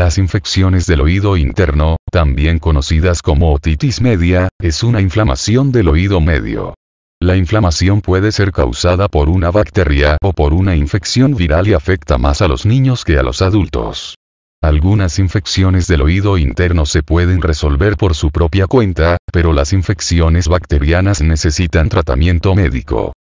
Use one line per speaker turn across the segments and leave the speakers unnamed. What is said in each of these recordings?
Las infecciones del oído interno, también conocidas como otitis media, es una inflamación del oído medio. La inflamación puede ser causada por una bacteria o por una infección viral y afecta más a los niños que a los adultos. Algunas infecciones del oído interno se pueden resolver por su propia cuenta, pero las infecciones bacterianas necesitan tratamiento médico.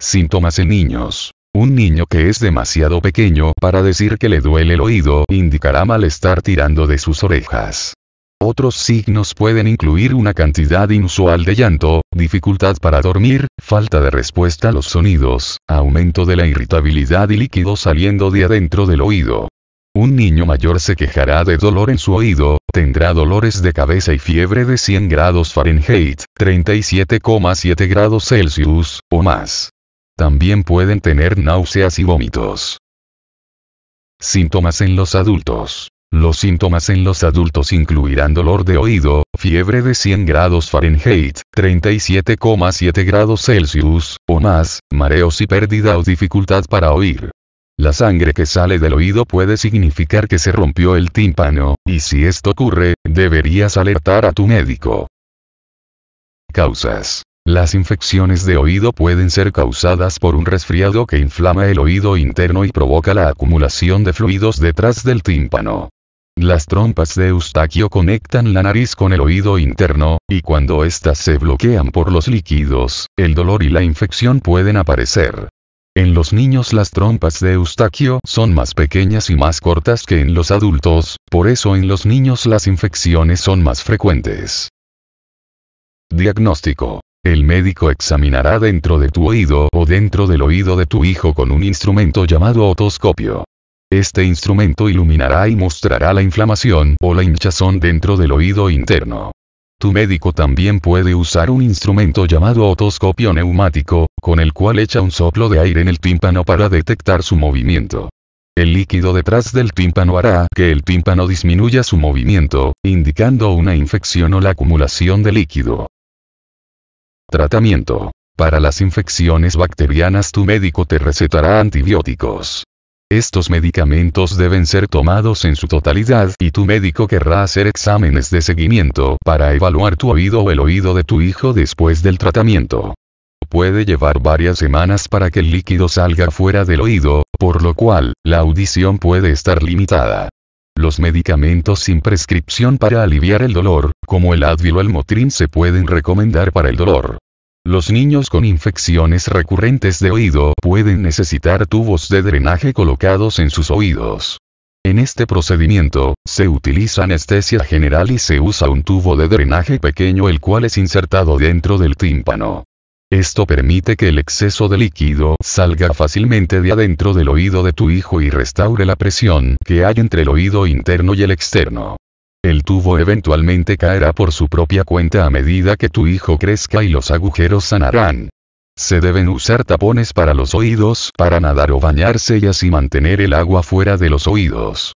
Síntomas en niños. Un niño que es demasiado pequeño para decir que le duele el oído indicará malestar tirando de sus orejas. Otros signos pueden incluir una cantidad inusual de llanto, dificultad para dormir, falta de respuesta a los sonidos, aumento de la irritabilidad y líquido saliendo de adentro del oído. Un niño mayor se quejará de dolor en su oído, tendrá dolores de cabeza y fiebre de 100 grados Fahrenheit, 37,7 grados Celsius, o más también pueden tener náuseas y vómitos. Síntomas en los adultos. Los síntomas en los adultos incluirán dolor de oído, fiebre de 100 grados Fahrenheit, 37,7 grados Celsius, o más, mareos y pérdida o dificultad para oír. La sangre que sale del oído puede significar que se rompió el tímpano, y si esto ocurre, deberías alertar a tu médico. Causas. Las infecciones de oído pueden ser causadas por un resfriado que inflama el oído interno y provoca la acumulación de fluidos detrás del tímpano. Las trompas de Eustaquio conectan la nariz con el oído interno, y cuando éstas se bloquean por los líquidos, el dolor y la infección pueden aparecer. En los niños las trompas de Eustaquio son más pequeñas y más cortas que en los adultos, por eso en los niños las infecciones son más frecuentes. Diagnóstico. El médico examinará dentro de tu oído o dentro del oído de tu hijo con un instrumento llamado otoscopio. Este instrumento iluminará y mostrará la inflamación o la hinchazón dentro del oído interno. Tu médico también puede usar un instrumento llamado otoscopio neumático, con el cual echa un soplo de aire en el tímpano para detectar su movimiento. El líquido detrás del tímpano hará que el tímpano disminuya su movimiento, indicando una infección o la acumulación de líquido. Tratamiento. Para las infecciones bacterianas tu médico te recetará antibióticos. Estos medicamentos deben ser tomados en su totalidad y tu médico querrá hacer exámenes de seguimiento para evaluar tu oído o el oído de tu hijo después del tratamiento. Puede llevar varias semanas para que el líquido salga fuera del oído, por lo cual, la audición puede estar limitada. Los medicamentos sin prescripción para aliviar el dolor, como el Advil o el Motrin, se pueden recomendar para el dolor. Los niños con infecciones recurrentes de oído pueden necesitar tubos de drenaje colocados en sus oídos. En este procedimiento, se utiliza anestesia general y se usa un tubo de drenaje pequeño el cual es insertado dentro del tímpano. Esto permite que el exceso de líquido salga fácilmente de adentro del oído de tu hijo y restaure la presión que hay entre el oído interno y el externo. El tubo eventualmente caerá por su propia cuenta a medida que tu hijo crezca y los agujeros sanarán. Se deben usar tapones para los oídos para nadar o bañarse y así mantener el agua fuera de los oídos.